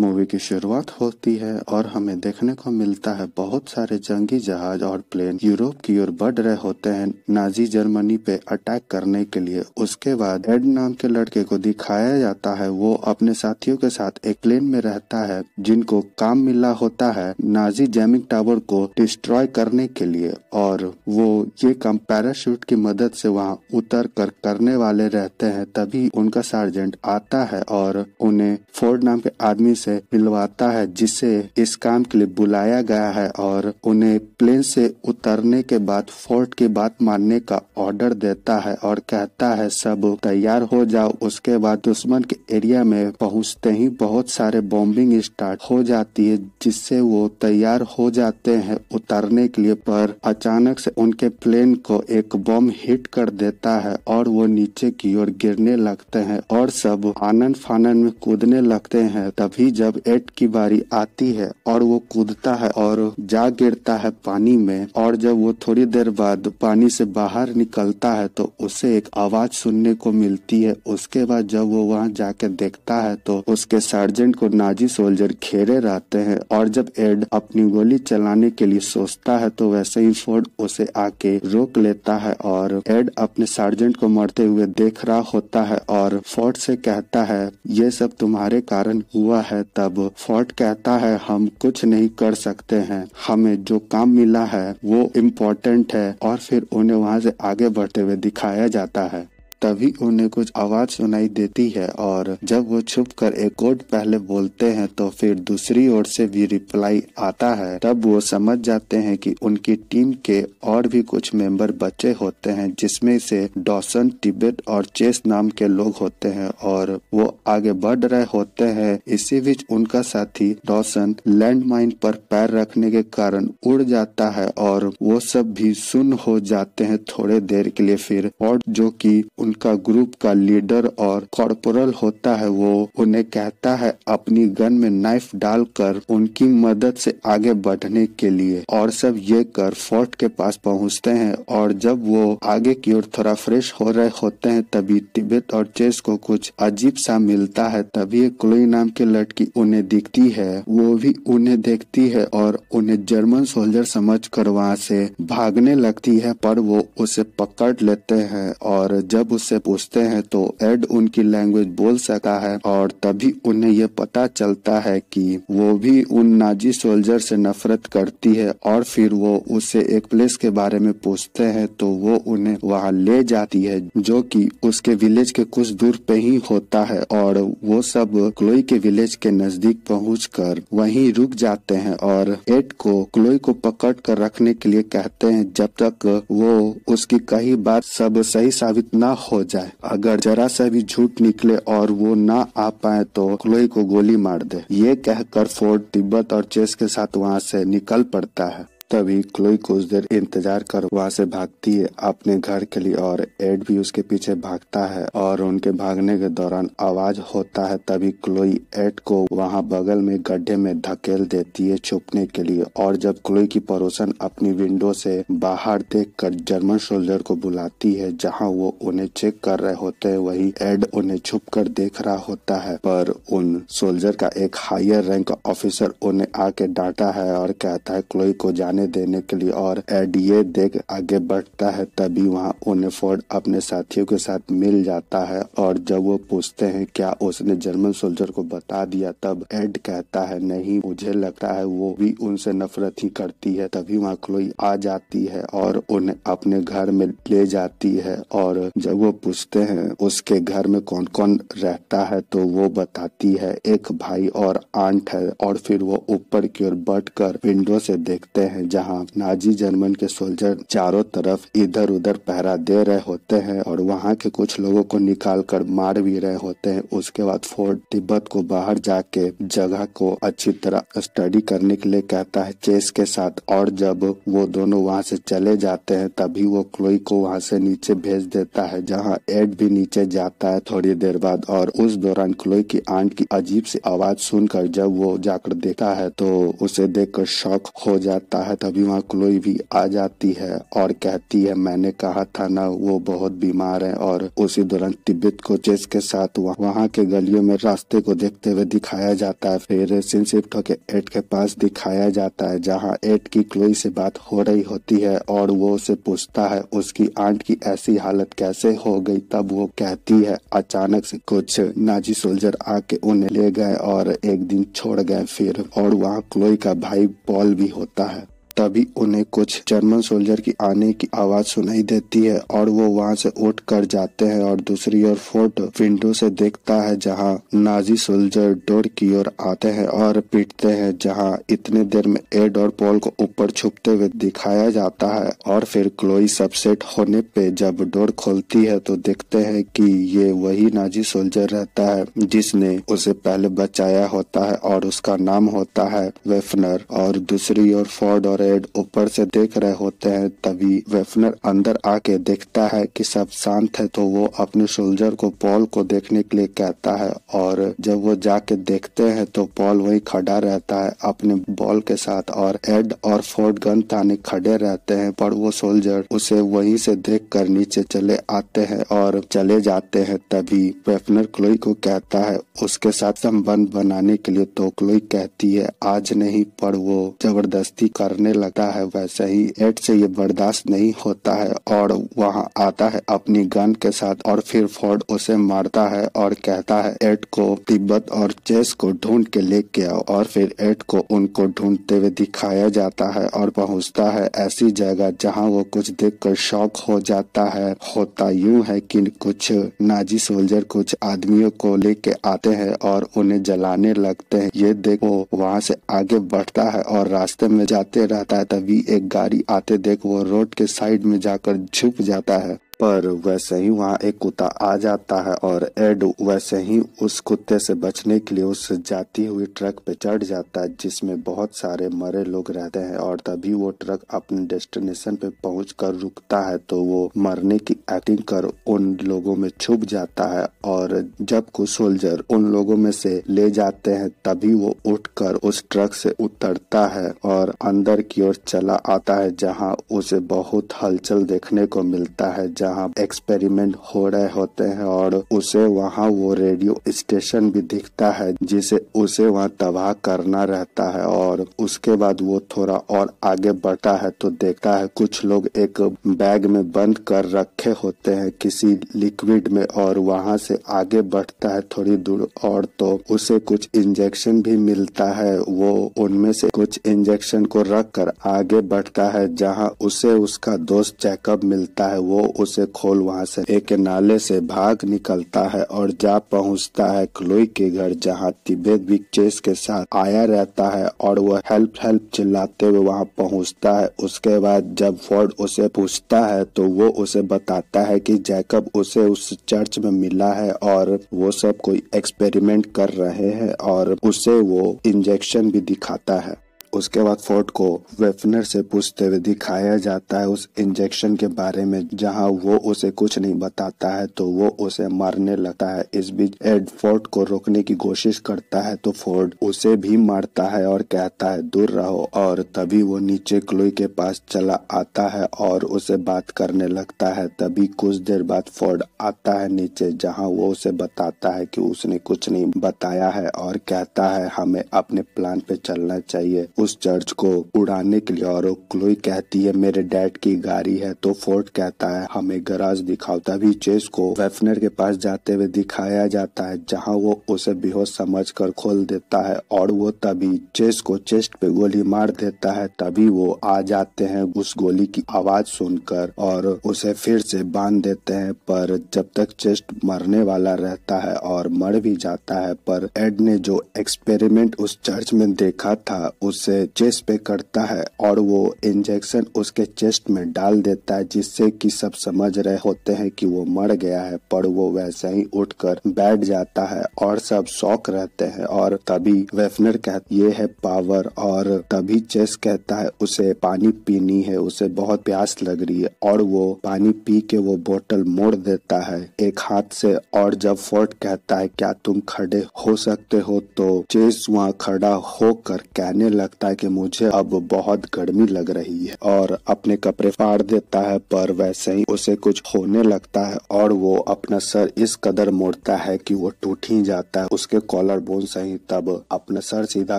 movie की शुरुआत होती है और हमें देखने को मिलता है बहुत सारे जंगी जहाज और प्लेन यूरोप की ओर बढ़ रहे होते हैं नाजी जर्मनी पे अटैक करने के लिए उसके बाद एड नाम के लड़के को दिखाया जाता है वो अपने साथियों के साथ एक प्लेन में रहता है जिनको काम मिला होता है नाजी जैमिंग टावर को डिस्ट्रॉय करने के लिए और वो ये काम पैराशूट की मदद से वहाँ उतर कर करने वाले रहते हैं तभी उनका सार्जेंट आता है और उन्हें फोर्ड नाम के आदमी से से मिलवाता है जिसे इस काम के लिए बुलाया गया है और उन्हें प्लेन से उतरने के बाद फोर्ट की बात मानने का ऑर्डर देता है और कहता है सब तैयार हो जाओ उसके बाद दुश्मन के एरिया में पहुंचते ही बहुत सारे बॉम्बिंग स्टार्ट हो जाती है जिससे वो तैयार हो जाते हैं उतरने के लिए पर अचानक से उनके प्लेन को एक बम हिट कर देता है और वो नीचे की ओर गिरने लगते हैं और सब आनंद फानन में कूदने लगते हैं तभी जब एट की बारी आती है और वो कूदता है और जा गिरता है पानी में और जब वो थोड़ी देर बाद पानी से बाहर निकलता है तो उसे एक आवाज सुनने को मिलती है उसके बाद जब वो वहाँ जाके देखता है तो उसके सर्जेंट को नाजी सोल्जर घेरे रहते हैं और जब एड अपनी गोली चलाने के लिए सोचता है तो वैसे ही फोर्ड उसे आके रोक लेता है और एड अपने सार्जेंट को मरते हुए देख रहा होता है और फोर्ड से कहता है ये सब तुम्हारे कारण हुआ है तब फोर्ट कहता है हम कुछ नहीं कर सकते हैं हमें जो काम मिला है वो इम्पोर्टेंट है और फिर उन्हें वहां से आगे बढ़ते हुए दिखाया जाता है तभी उन्हें कुछ आवाज सुनाई देती है और जब वो छुप कर एक कोड पहले बोलते हैं तो फिर दूसरी ओर से भी रिप्लाई आता है तब वो समझ जाते हैं कि उनकी टीम के और भी कुछ मेंबर बचे होते हैं जिसमें से डॉसन टिबेट और चेस नाम के लोग होते हैं और वो आगे बढ़ रहे होते हैं इसी बीच उनका साथी डॉसन लैंड पर पैर रखने के कारण उड़ जाता है और वो सब भी सुन हो जाते हैं थोड़े देर के लिए फिर और जो की उनका ग्रुप का लीडर और कॉर्पोरल होता है वो उन्हें कहता है अपनी गन में नाइफ डालकर उनकी मदद से आगे बढ़ने के लिए और सब ये कर फोर्ट के पास पहुंचते हैं और जब वो आगे की ओर थोड़ा फ्रेश हो रहे होते हैं तभी तिब्बत और चेस को कुछ अजीब सा मिलता है तभी एक क्लोई नाम की लड़की उन्हें दिखती है वो भी उन्हें देखती है और उन्हें जर्मन सोल्जर समझ कर वहाँ से भागने लगती है पर वो उसे पकड़ लेते हैं और जब मुझसे पूछते हैं तो एड उनकी लैंग्वेज बोल सका है और तभी उन्हें ये पता चलता है कि वो भी उन नाजी सोल्जर से नफरत करती है और फिर वो उससे एक प्लेस के बारे में पूछते हैं तो वो उन्हें वहाँ ले जाती है जो कि उसके विलेज के कुछ दूर पे ही होता है और वो सब क्लोई के विलेज के नजदीक पहुँच कर वही रुक जाते हैं और एड को क्लोई को पकड़ कर रखने के लिए कहते हैं जब तक वो उसकी कही बात सब सही साबित न हो जाए अगर जरा सा भी झूठ निकले और वो ना आ पाए तो क्लोई को गोली मार दे ये कहकर फोर्ड तिब्बत और चेस के साथ वहाँ से निकल पड़ता है तभी क्लोई कुछ देर इंतजार कर वहाँ से भागती है अपने घर के लिए और एड भी उसके पीछे भागता है और उनके भागने के दौरान आवाज होता है तभी क्लोई एड को वहाँ बगल में गड्ढे में धकेल देती है छुपने के लिए और जब क्लोई की पड़ोसन अपनी विंडो से बाहर देख कर जर्मन सोल्जर को बुलाती है जहाँ वो उन्हें चेक कर रहे होते है वही एड उन्हें छुप कर देख रहा होता है पर उन सोल्जर का एक हायर रैंक ऑफिसर उन्हें आके डांटा है और कहता है क्लोई को जाने जाने देने के लिए और एडीए देख आगे बढ़ता है तभी वहाँ ओनेफोर्ड अपने साथियों के साथ मिल जाता है और जब वो पूछते हैं क्या उसने जर्मन सोल्जर को बता दिया तब एड कहता है नहीं मुझे लगता है वो भी उनसे नफरत ही करती है तभी वहाँ क्लोई आ जाती है और उन्हें अपने घर में ले जाती है और जब वो पूछते हैं उसके घर में कौन कौन रहता है तो वो बताती है एक भाई और आंट है और फिर वो ऊपर की ओर बढ़कर विंडो से देखते हैं जहां नाजी जर्मन के सोल्जर चारों तरफ इधर उधर पहरा दे रहे होते हैं और वहां के कुछ लोगों को निकाल कर मार भी रहे होते हैं उसके बाद फोर्ड तिब्बत को बाहर जाके जगह को अच्छी तरह स्टडी करने के लिए कहता है चेस के साथ और जब वो दोनों वहां से चले जाते हैं तभी वो क्लोई को वहां से नीचे भेज देता है जहाँ एड भी नीचे जाता है थोड़ी देर बाद और उस दौरान क्लोई की आंट की अजीब सी आवाज सुनकर जब वो जाकर देखता है तो उसे देखकर शौक हो जाता है तभी वहाँ क्लोई भी आ जाती है और कहती है मैंने कहा था ना वो बहुत बीमार है और उसी दौरान तिब्बत को चेस के साथ वहाँ के गलियों में रास्ते को देखते हुए दिखाया जाता है फिर सिंसिफ्ट शिफ्ट एट के पास दिखाया जाता है जहाँ एट की क्लोई से बात हो रही होती है और वो उसे पूछता है उसकी आंट की ऐसी हालत कैसे हो गई तब वो कहती है अचानक से कुछ नाजी सोल्जर आके उन्हें ले गए और एक दिन छोड़ गए फिर और वहाँ क्लोई का भाई पॉल भी होता है तभी उन्हें कुछ जर्मन सोल्जर की आने की आवाज सुनाई देती है और वो वहाँ से उठ कर जाते हैं और दूसरी ओर फोर्ट विंडो से देखता है जहाँ नाजी सोल्जर डोर की ओर आते हैं और पीटते हैं जहाँ इतने देर में एड और पॉल को ऊपर छुपते हुए दिखाया जाता है और फिर क्लोई सबसेट होने पे जब डोर खोलती है तो देखते है की ये वही नाजी सोल्जर रहता है जिसने उसे पहले बचाया होता है और उसका नाम होता है वेफनर और दूसरी ओर फोर्ड और ब्लेड ऊपर से देख रहे होते हैं तभी वेफनर अंदर आके देखता है कि सब शांत है तो वो अपने सोल्जर को पॉल को देखने के लिए कहता है और जब वो जाके देखते हैं तो पॉल वही खड़ा रहता है अपने बॉल के साथ और एड और फोर्ड गन थाने खड़े रहते हैं पर वो सोल्जर उसे वहीं से देख कर नीचे चले आते हैं और चले जाते हैं तभी वेफनर क्लोई को कहता है उसके साथ संबंध बनाने के लिए तो क्लोई कहती है आज नहीं पर वो जबरदस्ती करने लगता है वैसे ही एड से ये बर्दाश्त नहीं होता है और वहाँ आता है अपनी गन के साथ और फिर फोर्ड उसे मारता है और कहता है एड को तिब्बत और चेस को ढूंढ के लेके आओ और फिर एड को उनको ढूंढते हुए दिखाया जाता है और पहुंचता है ऐसी जगह जहाँ वो कुछ देख कर शौक हो जाता है होता यूं है कि कुछ नाजी सोल्जर कुछ आदमियों को लेके आते हैं और उन्हें जलाने लगते हैं ये देख वो वहाँ से आगे बढ़ता है और रास्ते में जाते रह रहता है तभी एक गाड़ी आते देख वह रोड के साइड में जाकर झुक जाता है पर वैसे ही वहाँ एक कुत्ता आ जाता है और एड वैसे ही उस कुत्ते से बचने के लिए उस जाती हुई ट्रक पे चढ़ जाता है जिसमें बहुत सारे मरे लोग रहते हैं और तभी वो ट्रक अपने डेस्टिनेशन पे पहुँच कर रुकता है तो वो मरने की एक्टिंग कर उन लोगों में छुप जाता है और जब कुछ सोल्जर उन लोगों में से ले जाते हैं तभी वो उठ उस ट्रक से उतरता है और अंदर की ओर चला आता है जहाँ उसे बहुत हलचल देखने को मिलता है जहाँ जहाँ एक्सपेरिमेंट हो रहे होते हैं और उसे वहाँ वो रेडियो स्टेशन भी दिखता है जिसे उसे वहाँ तबाह करना रहता है और उसके बाद वो थोड़ा और आगे बढ़ता है तो देखता है कुछ लोग एक बैग में बंद कर रखे होते हैं किसी लिक्विड में और वहाँ से आगे बढ़ता है थोड़ी दूर और तो उसे कुछ इंजेक्शन भी मिलता है वो उनमें से कुछ इंजेक्शन को रख कर आगे बढ़ता है जहाँ उसे उसका दोस्त चेकअप मिलता है वो उस से खोल वहाँ से एक नाले से भाग निकलता है और जा पहुँचता है क्लोई के घर जहाँ तिबेत भी चेस के साथ आया रहता है और वह हेल्प हेल्प चिल्लाते हुए वहाँ पहुँचता है उसके बाद जब फोर्ड उसे पूछता है तो वो उसे बताता है की जैकब उसे उस चर्च में मिला है और वो सब कोई एक्सपेरिमेंट कर रहे है और उसे वो इंजेक्शन भी दिखाता है उसके बाद फोर्ड को वेफनर से पूछते हुए दिखाया जाता है उस इंजेक्शन के बारे में जहां वो उसे कुछ नहीं बताता है तो वो उसे मारने लगता है इस बीच एड फोर्ड को रोकने की कोशिश करता है तो फोर्ड उसे भी मारता है और कहता है दूर रहो और तभी वो नीचे क्लोई के पास चला आता है और उसे बात करने लगता है तभी कुछ देर बाद फोर्ड आता है नीचे जहाँ वो उसे बताता है की उसने कुछ नहीं बताया है और कहता है हमें अपने प्लान पे चलना चाहिए उस चर्च को उड़ाने के लिए और क्लोई कहती है मेरे डैड की गाड़ी है तो फोर्ड कहता है हमें गराज दिखाओ तभी चेस को वेफनर के पास जाते हुए दिखाया जाता है जहाँ वो उसे बेहोश समझ कर खोल देता है और वो तभी चेस को चेस्ट पे गोली मार देता है तभी वो आ जाते हैं उस गोली की आवाज सुनकर और उसे फिर से बांध देते हैं पर जब तक चेस्ट मरने वाला रहता है और मर भी जाता है पर एड ने जो एक्सपेरिमेंट उस चर्च में देखा था उस उसे चेस्ट पे करता है और वो इंजेक्शन उसके चेस्ट में डाल देता है जिससे कि सब समझ रहे होते हैं कि वो मर गया है पर वो वैसे ही उठकर बैठ जाता है और सब शौक रहते हैं और तभी वेफनर कहते ये है पावर और तभी चेस कहता है उसे पानी पीनी है उसे बहुत प्यास लग रही है और वो पानी पी के वो बोतल मोड़ देता है एक हाथ से और जब फोर्ट कहता है क्या तुम खड़े हो सकते हो तो चेस वहाँ खड़ा होकर कहने लगता लगता है कि मुझे अब बहुत गर्मी लग रही है और अपने कपड़े फाड़ देता है पर वैसे ही उसे कुछ होने लगता है और वो अपना सर इस कदर मोड़ता है कि वो टूट ही जाता है उसके कॉलर बोन सही तब अपना सर सीधा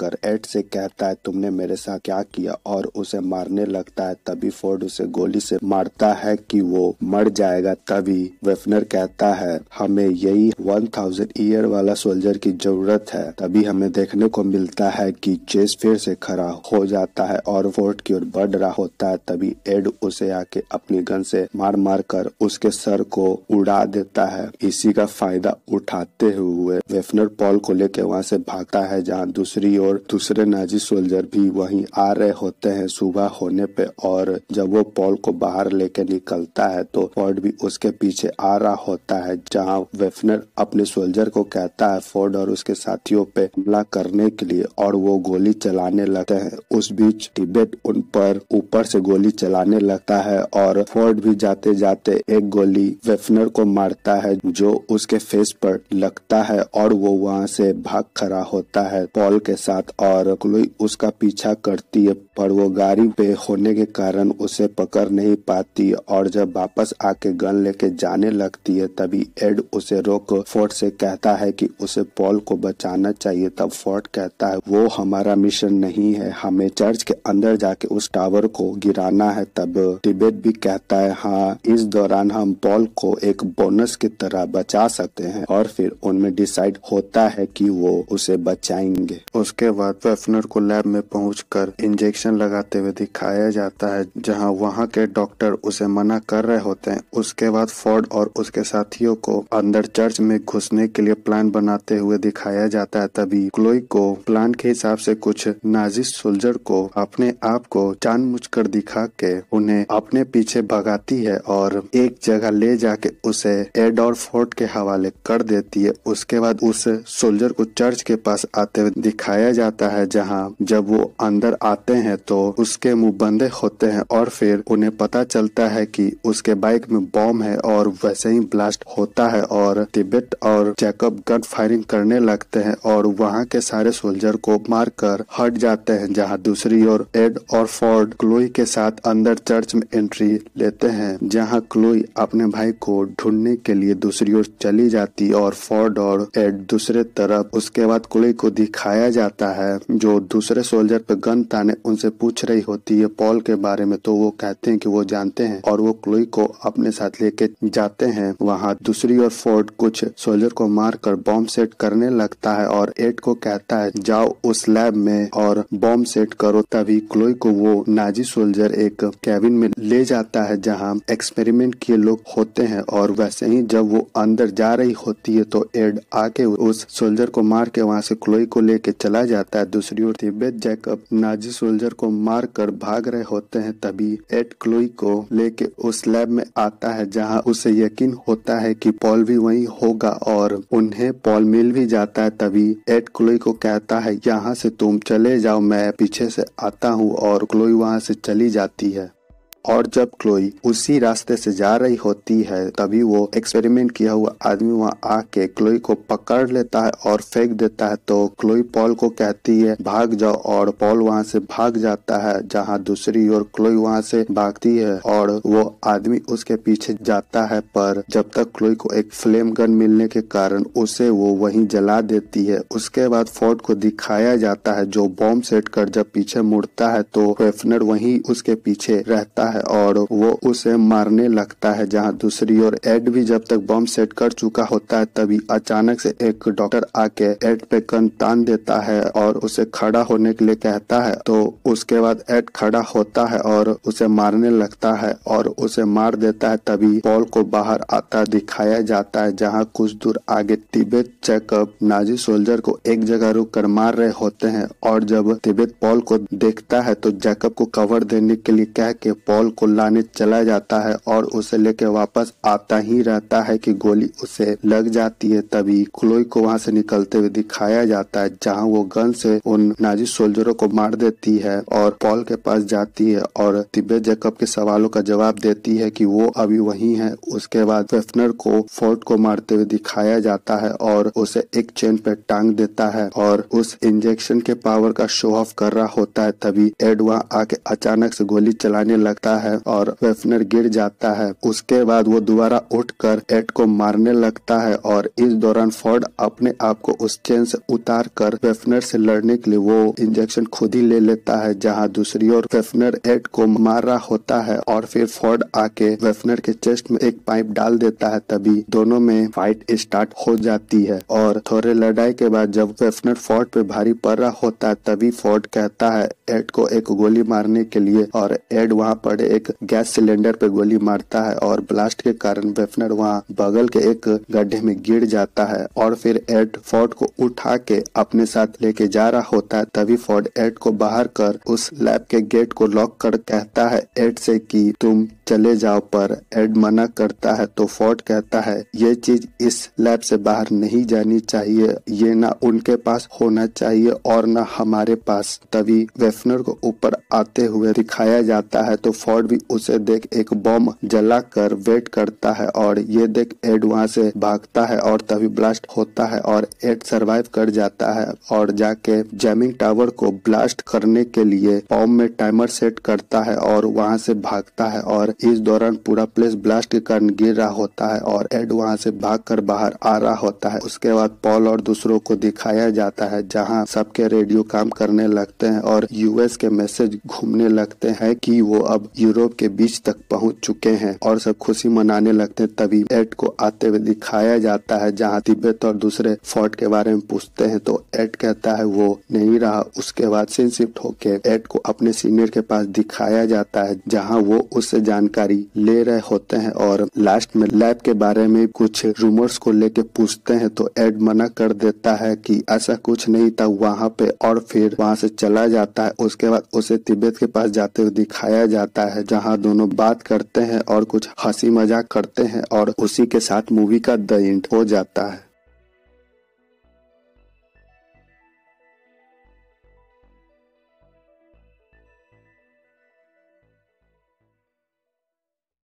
कर एड से कहता है तुमने मेरे साथ क्या किया और उसे मारने लगता है तभी फोर्ड उसे गोली से मारता है कि वो मर जाएगा तभी वेफनर कहता है हमें यही वन थाउजेंड ईयर वाला सोल्जर की जरूरत है तभी हमें देखने को मिलता है कि चेस फिर से खड़ा हो जाता है और फोर्ट की ओर बढ़ रहा होता है तभी एड उसे आके अपनी गन से मार मार कर उसके सर को उड़ा देता है इसी का फायदा उठाते हुए वेफनर पॉल को लेकर वहाँ से भागता है जहाँ दूसरी ओर दूसरे नाजी सोल्जर भी वहीं आ रहे होते हैं सुबह होने पे और जब वो पॉल को बाहर लेके निकलता है तो फोर्ड भी उसके पीछे आ रहा होता है जहाँ वेफनर अपने सोल्जर को कहता है फोर्ड और उसके साथियों पे हमला करने के लिए और वो गोली चलाने लगते हैं उस बीच टिबेट उन पर ऊपर से गोली चलाने लगता है और फोर्ड भी जाते जाते एक गोली वेफनर को मारता है जो उसके फेस पर लगता है और वो वहाँ से भाग खड़ा होता है पॉल के साथ और क्लोई उसका पीछा करती है पर वो गाड़ी पे होने के कारण उसे पकड़ नहीं पाती और जब वापस आके गन लेके जाने लगती है तभी एड उसे रोक फोर्ड से कहता है कि उसे पॉल को बचाना चाहिए तब फोर्ड कहता है वो हमारा मिशन नहीं नहीं है हमें चर्च के अंदर जाके उस टावर को गिराना है तब टिबेट भी कहता है हाँ इस दौरान हम पॉल को एक बोनस की तरह बचा सकते हैं और फिर उनमें डिसाइड होता है कि वो उसे बचाएंगे उसके बाद वेफनर तो को लैब में पहुँच इंजेक्शन लगाते हुए दिखाया जाता है जहाँ वहाँ के डॉक्टर उसे मना कर रहे होते हैं उसके बाद फोर्ड और उसके साथियों को अंदर चर्च में घुसने के लिए प्लान बनाते हुए दिखाया जाता है तभी क्लोई को प्लान के हिसाब से कुछ ना नाजी सोल्जर को अपने आप को मुझ कर दिखा के उन्हें अपने पीछे भगाती है और एक जगह ले जाके उसे एडोर फोर्ट के हवाले कर देती है उसके बाद उस सोल्जर को चर्च के पास आते हुए दिखाया जाता है जहाँ जब वो अंदर आते हैं तो उसके मुंह बंदे होते हैं और फिर उन्हें पता चलता है कि उसके बाइक में बॉम्ब है और वैसे ही ब्लास्ट होता है और तिब्बत और जैकब गन फायरिंग करने लगते हैं और वहाँ के सारे सोल्जर को मारकर हट जाते जाते हैं जहां दूसरी ओर एड और फोर्ड क्लोई के साथ अंदर चर्च में एंट्री लेते हैं जहां क्लोई अपने भाई को ढूंढने के लिए दूसरी ओर चली जाती और फोर्ड और एड दूसरे तरफ उसके बाद क्लोई को दिखाया जाता है जो दूसरे सोल्जर पे गन ताने उनसे पूछ रही होती है पॉल के बारे में तो वो कहते हैं कि वो जानते हैं और वो क्लोई को अपने साथ लेके जाते हैं वहाँ दूसरी ओर फोर्ड कुछ सोल्जर को मारकर बॉम्ब सेट करने लगता है और एड को कहता है जाओ उस लैब में और बॉम्ब सेट करो तभी क्लोई को वो नाजी सोल्जर एक कैबिन में ले जाता है जहाँ एक्सपेरिमेंट किए लोग होते हैं और वैसे ही जब वो अंदर जा रही होती है तो एड आके उस सोल्जर को मार के वहाँ से क्लोई को लेके चला जाता है दूसरी ओर तिब्बत जैकब नाजी सोल्जर को मार कर भाग रहे होते हैं तभी एड क्लोई को लेके उस लैब में आता है जहाँ उसे यकीन होता है कि पॉल भी वही होगा और उन्हें पॉल मिल भी जाता है तभी एड क्लोई को कहता है यहाँ से तुम चले जा जाओ मैं पीछे से आता हूँ और क्लोई वहाँ से चली जाती है और जब क्लोई उसी रास्ते से जा रही होती है तभी वो एक्सपेरिमेंट किया हुआ आदमी वहाँ आके क्लोई को पकड़ लेता है और फेंक देता है तो क्लोई पॉल को कहती है भाग जाओ और पॉल वहाँ से भाग जाता है जहाँ दूसरी ओर क्लोई वहाँ से भागती है और वो आदमी उसके पीछे जाता है पर जब तक क्लोई को एक फ्लेम गन मिलने के कारण उसे वो वही जला देती है उसके बाद फोर्ट को दिखाया जाता है जो बॉम्ब सेट कर जब पीछे मुड़ता है तो वेफनर वही उसके पीछे रहता है है और वो उसे मारने लगता है जहाँ दूसरी ओर एड भी जब तक बम सेट कर चुका होता है तभी अचानक से एक डॉक्टर आके एड पे कन तान देता है और उसे खड़ा होने के लिए कहता है तो उसके बाद एड खड़ा होता है और उसे मारने लगता है और उसे मार देता है तभी पॉल को बाहर आता दिखाया जाता है जहाँ कुछ दूर आगे तिब्बत चेकअप नाजी सोल्जर को एक जगह रुक कर मार रहे होते हैं और जब तिब्बत पॉल को देखता है तो जैकब को कवर देने के लिए कह के पॉल पॉल को लाने चला जाता है और उसे लेके वापस आता ही रहता है कि गोली उसे लग जाती है तभी क्लोई को वहां से निकलते हुए दिखाया जाता है जहां वो गन से उन नाजी सोल्जरों को मार देती है और पॉल के पास जाती है और तिब्बे जैकब के सवालों का जवाब देती है कि वो अभी वही है उसके बाद वेफनर को फोर्ट को मारते हुए दिखाया जाता है और उसे एक चेन पे टांग देता है और उस इंजेक्शन के पावर का शो ऑफ कर रहा होता है तभी एडवा आके अचानक से गोली चलाने लगता जाता है और वेफनर गिर जाता है उसके बाद वो दोबारा उठकर एड को मारने लगता है और इस दौरान फोर्ड अपने आप को उस चेन से उतार कर वेफनर से लड़ने के लिए वो इंजेक्शन खुद ही ले लेता है जहाँ दूसरी ओर वेफनर एट को मार रहा होता है और फिर फोर्ड आके वेफनर के चेस्ट में एक पाइप डाल देता है तभी दोनों में फाइट स्टार्ट हो जाती है और थोड़े लड़ाई के बाद जब वेफनर फोर्ड पे भारी पड़ रहा होता है तभी फोर्ड कहता है एड को एक गोली मारने के लिए और एड वहाँ पर वेफनर एक गैस सिलेंडर पर गोली मारता है और ब्लास्ट के कारण वेफनर वहाँ बगल के एक गड्ढे में गिर जाता है और फिर एड फोर्ड को उठा के अपने साथ लेके जा रहा होता है तभी फोर्ड एड को बाहर कर उस लैब के गेट को लॉक कर कहता है एड से कि तुम चले जाओ पर एड मना करता है तो फोर्ड कहता है ये चीज इस लैब से बाहर नहीं जानी चाहिए ये ना उनके पास होना चाहिए और ना हमारे पास तभी वेफनर को ऊपर आते हुए दिखाया जाता है तो फोर्ड भी उसे देख एक बम जला कर वेट करता है और ये देख एड वहाँ से भागता है और तभी ब्लास्ट होता है और एड सरवाइव कर जाता है और जाके जैमिंग टावर को ब्लास्ट करने के लिए बॉम्ब में टाइमर सेट करता है और वहाँ से भागता है और इस दौरान पूरा प्लेस ब्लास्ट के कारण गिर रहा होता है और एड वहाँ से भाग कर बाहर आ रहा होता है उसके बाद पॉल और दूसरों को दिखाया जाता है जहाँ सबके रेडियो काम करने लगते हैं और यूएस के मैसेज घूमने लगते हैं कि वो अब यूरोप के बीच तक पहुंच चुके हैं और सब खुशी मनाने लगते हैं तभी एड को आते हुए दिखाया जाता है जहां तिब्बत और दूसरे फोर्ट के बारे में पूछते हैं तो एट कहता है वो नहीं रहा उसके बाद सीन शिफ्ट होके एड को अपने सीनियर के पास दिखाया जाता है जहाँ वो उससे जानकारी ले रहे होते हैं और लास्ट में लैब के बारे में कुछ रूमर्स को लेके पूछते हैं तो एड मना कर देता है कि ऐसा कुछ नहीं था वहाँ पे और फिर वहाँ से चला जाता है उसके बाद उसे तिब्बत के पास जाते हुए दिखाया जाता है है जहाँ दोनों बात करते हैं और कुछ हंसी मजाक करते हैं और उसी के साथ मूवी का द एंड हो जाता है